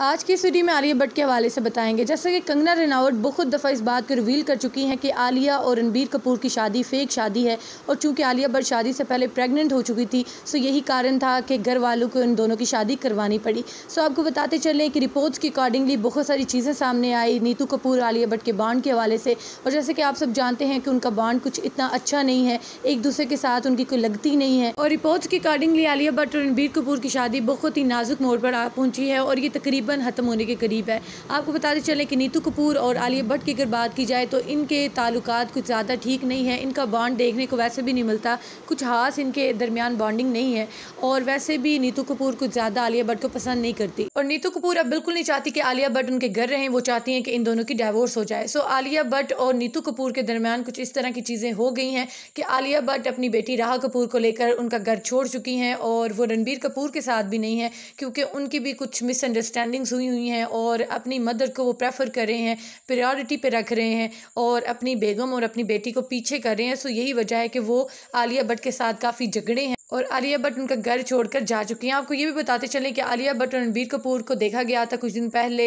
आज की स्टडी में आलिया भट्ट के हवाले से बताएंगे जैसे कि कंगना रनावट बहुत दफ़ा इस बात को रिवील कर चुकी हैं कि आलिया और रणबीर कपूर की शादी फेक शादी है और चूंकि आलिया भट्ट शादी से पहले प्रेग्नेंट हो चुकी थी सो तो यही कारण था कि घर वालों को इन दोनों की शादी करवानी पड़ी सो आपको बताते चलें कि रिपोर्ट्स के अकॉर्डिंगली बहुत सारी चीज़ें सामने आई नीतू कपूर आलिया भट्ट के बॉन्ड के हवाले से और जैसे कि आप सब जानते हैं कि उनका बॉन्ड कुछ इतना अच्छा नहीं है एक दूसरे के साथ उनकी कोई लगती नहीं है और रिपोर्ट्स के अकॉर्डिंगली आलिया भट्ट और रणबीर कपूर की शादी बहुत ही नाजुक मोड़ पर आ पहुँची है और ये तकरीब तकरीबन ख़त्म होने के करीब है आपको बताते चलें कि नीतू कपूर और आलिया भट्ट की अगर बात की जाए तो इनके ताल्लुक कुछ ज़्यादा ठीक नहीं है इनका बॉन्ड देखने को वैसे भी नहीं मिलता कुछ खास इनके दरमियान बॉन्डिंग नहीं है और वैसे भी नीतू कपूर कुछ ज़्यादा आलिया भट्ट को पसंद नहीं करती और नीतू कपूर अब बिल्कुल नहीं चाहती कि आलिया भट्ट उनके घर रहें वो चाहती हैं कि इन दोनों की डाइवोर्स हो जाए सो आलिया भट्ट और नीतू कपूर के दरमियान कुछ इस तरह की चीज़ें हो गई हैं कि आलिया भट्ट अपनी बेटी राह कपूर को लेकर उनका घर छोड़ चुकी हैं और वो रणबीर कपूर के साथ भी नहीं है क्योंकि उनकी भी कुछ मिसअंडरस्टैंडिंग बॉन्डिंग्स हुई हुई हैं और अपनी मदर को वो प्रेफर कर रहे हैं प्रायोरिटी पे रख रहे हैं और अपनी बेगम और अपनी बेटी को पीछे कर रहे हैं सो यही वजह है कि वो आलिया भट्ट के साथ काफ़ी झगड़े हैं और आलिया भट्ट उनका घर छोड़कर जा चुकी हैं आपको ये भी बताते चलें कि आलिया भट्ट और रणबीर कपूर को देखा गया था कुछ दिन पहले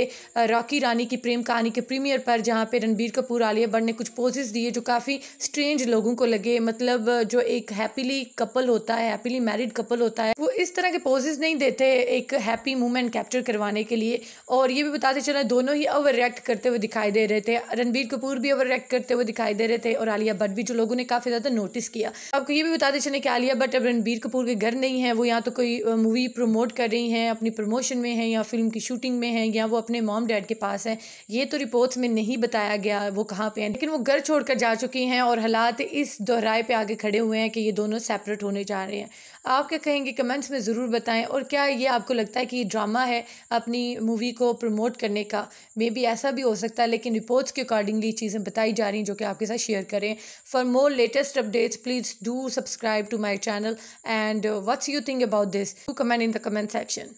रॉकी रानी की प्रेम कहानी के प्रीमियर पर जहाँ पे रणबीर कपूर आलिया भट्ट ने कुछ पोजेज दिए जो काफ़ी स्ट्रेंज लोगों को लगे मतलब जो एक हैप्पीली कपल होता है हैप्पीली मैरिड कपल होता है वो इस तरह के पोजेज नहीं देते एक हैप्पी मूवमेंट कैप्चर करवाने के लिए और ये भी बताते चले दोनों ही ओवर रिएक्ट करते हुए दिखाई दे रहे थे रणबीर कपूर भी ओवर रिएक्ट करते हुए दिखाई दे रहे थे और आलिया भट्ट भी जो लोगों ने काफ़ी ज़्यादा नोटिस किया आपको ये भी बताते चले कि आलिया भट्ट अब रणबीर रणबीर कपूर के घर नहीं है वो या तो कोई मूवी प्रमोट कर रही हैं अपनी प्रमोशन में है या फिल्म की शूटिंग में है या वो अपने मॉम डैड के पास है ये तो रिपोर्ट्स में नहीं बताया गया वो कहाँ पे हैं लेकिन वो घर छोड़कर जा चुकी हैं और हालात इस दोहराए पे आगे खड़े हुए हैं कि ये दोनों सेपरेट होने जा रहे हैं आप क्या कहेंगे कमेंट्स में ज़रूर बताएं और क्या ये आपको लगता है कि ड्रामा है अपनी मूवी को प्रमोट करने का मे बी ऐसा भी हो सकता है लेकिन रिपोर्ट्स के अकॉर्डिंगली चीज़ें बताई जा रही हैं जो कि आपके साथ शेयर करें for more latest updates please do subscribe to my channel and what's you think about this to comment in the comment section